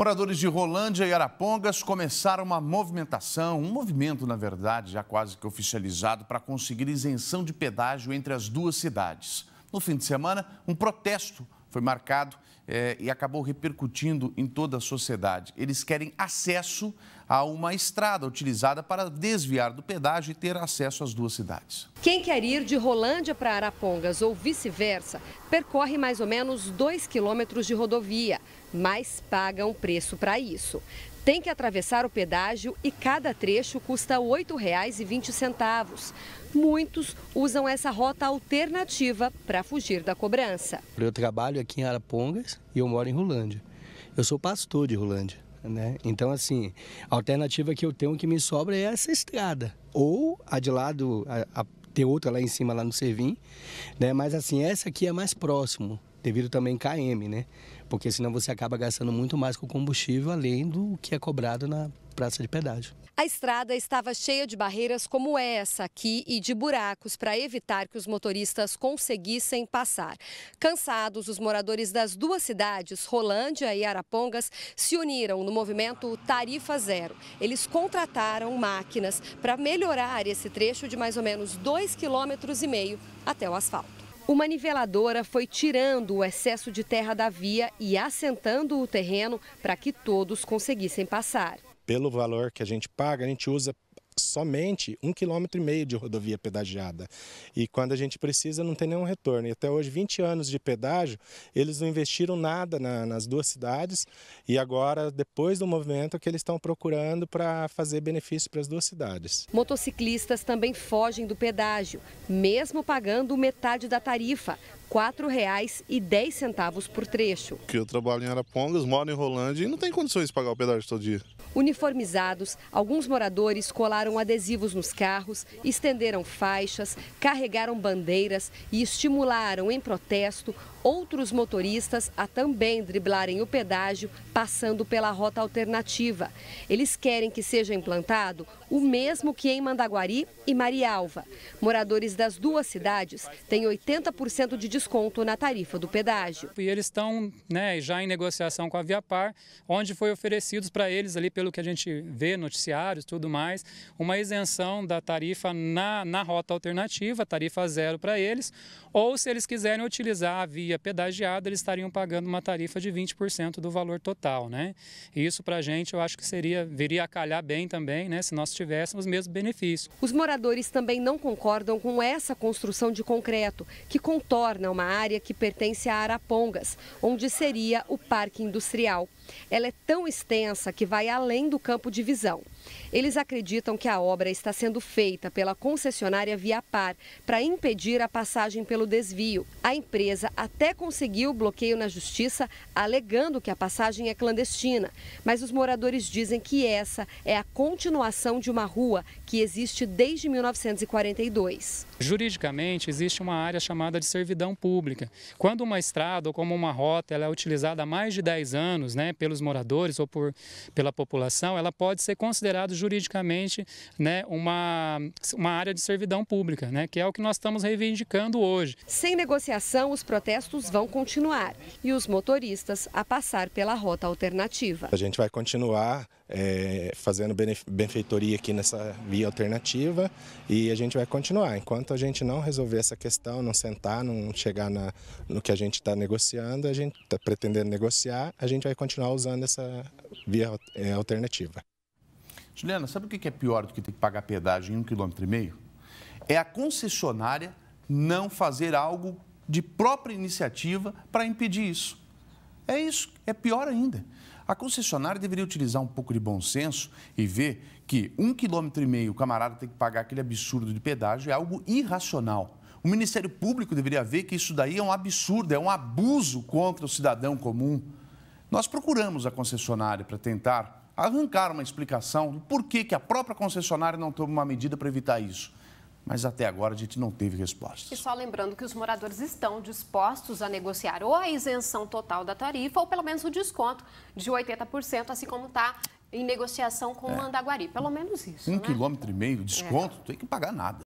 Moradores de Rolândia e Arapongas começaram uma movimentação, um movimento, na verdade, já quase que oficializado, para conseguir isenção de pedágio entre as duas cidades. No fim de semana, um protesto foi marcado é, e acabou repercutindo em toda a sociedade. Eles querem acesso a uma estrada utilizada para desviar do pedágio e ter acesso às duas cidades. Quem quer ir de Rolândia para Arapongas ou vice-versa, percorre mais ou menos 2 quilômetros de rodovia, mas paga um preço para isso. Tem que atravessar o pedágio e cada trecho custa R$ 8,20. Muitos usam essa rota alternativa para fugir da cobrança. Eu trabalho aqui em Arapongas e eu moro em Rolândia. Eu sou pastor de Rolândia. Né? Então, assim, a alternativa que eu tenho que me sobra é essa estrada. Ou a de lado, a, a, ter outra lá em cima, lá no Servim. Né? Mas, assim, essa aqui é mais próximo devido também KM, né? Porque senão você acaba gastando muito mais com combustível além do que é cobrado na praça de pedágio. A estrada estava cheia de barreiras como essa aqui e de buracos para evitar que os motoristas conseguissem passar. Cansados, os moradores das duas cidades, Rolândia e Arapongas, se uniram no movimento Tarifa Zero. Eles contrataram máquinas para melhorar esse trecho de mais ou menos 2,5 km até o asfalto. Uma niveladora foi tirando o excesso de terra da via e assentando o terreno para que todos conseguissem passar. Pelo valor que a gente paga, a gente usa somente um quilômetro e meio de rodovia pedagiada. E quando a gente precisa, não tem nenhum retorno. E até hoje, 20 anos de pedágio, eles não investiram nada na, nas duas cidades e agora, depois do movimento, é que eles estão procurando para fazer benefício para as duas cidades. Motociclistas também fogem do pedágio, mesmo pagando metade da tarifa, R$ 4,10 por trecho. Porque eu trabalho em Arapongas, moro em Rolândia e não tem condições de pagar o pedágio todo dia. Uniformizados, alguns moradores colaram adesivos nos carros, estenderam faixas, carregaram bandeiras e estimularam em protesto Outros motoristas a também driblarem o pedágio passando pela rota alternativa. Eles querem que seja implantado o mesmo que em Mandaguari e Marialva. Moradores das duas cidades têm 80% de desconto na tarifa do pedágio. E eles estão né, já em negociação com a Viapar, onde foi oferecido para eles, ali pelo que a gente vê, noticiários tudo mais, uma isenção da tarifa na, na rota alternativa, tarifa zero para eles, ou se eles quiserem utilizar a via rodovia pedagiada, eles estariam pagando uma tarifa de 20% do valor total, né? E isso para a gente eu acho que seria, viria a calhar bem também, né? Se nós tivéssemos os mesmo benefício. Os moradores também não concordam com essa construção de concreto, que contorna uma área que pertence a Arapongas, onde seria o parque industrial ela é tão extensa que vai além do campo de visão. Eles acreditam que a obra está sendo feita pela concessionária Viapar para impedir a passagem pelo desvio. A empresa até conseguiu bloqueio na justiça, alegando que a passagem é clandestina, mas os moradores dizem que essa é a continuação de uma rua que existe desde 1942. Juridicamente, existe uma área chamada de servidão pública. Quando uma estrada ou como uma rota ela é utilizada há mais de 10 anos, né, pelos moradores ou por, pela população, ela pode ser considerada juridicamente né, uma, uma área de servidão pública, né, que é o que nós estamos reivindicando hoje. Sem negociação, os protestos vão continuar e os motoristas a passar pela rota alternativa. A gente vai continuar é, fazendo benfeitoria aqui nessa via alternativa e a gente vai continuar. Enquanto a gente não resolver essa questão, não sentar, não chegar na, no que a gente está negociando, a gente está pretendendo negociar, a gente vai continuar usando essa via é, alternativa. Juliana, sabe o que é pior do que ter que pagar pedágio em um quilômetro e meio? É a concessionária não fazer algo de própria iniciativa para impedir isso. É isso, é pior ainda. A concessionária deveria utilizar um pouco de bom senso e ver que um quilômetro e meio o camarada tem que pagar aquele absurdo de pedágio é algo irracional. O Ministério Público deveria ver que isso daí é um absurdo, é um abuso contra o cidadão comum. Nós procuramos a concessionária para tentar arrancar uma explicação do porquê que a própria concessionária não toma uma medida para evitar isso mas até agora a gente não teve resposta. E só lembrando que os moradores estão dispostos a negociar ou a isenção total da tarifa ou pelo menos o desconto de 80%, assim como está em negociação com o é. Mandaguari. Pelo menos isso. Um né? quilômetro e meio de é. desconto, é. tem que pagar nada.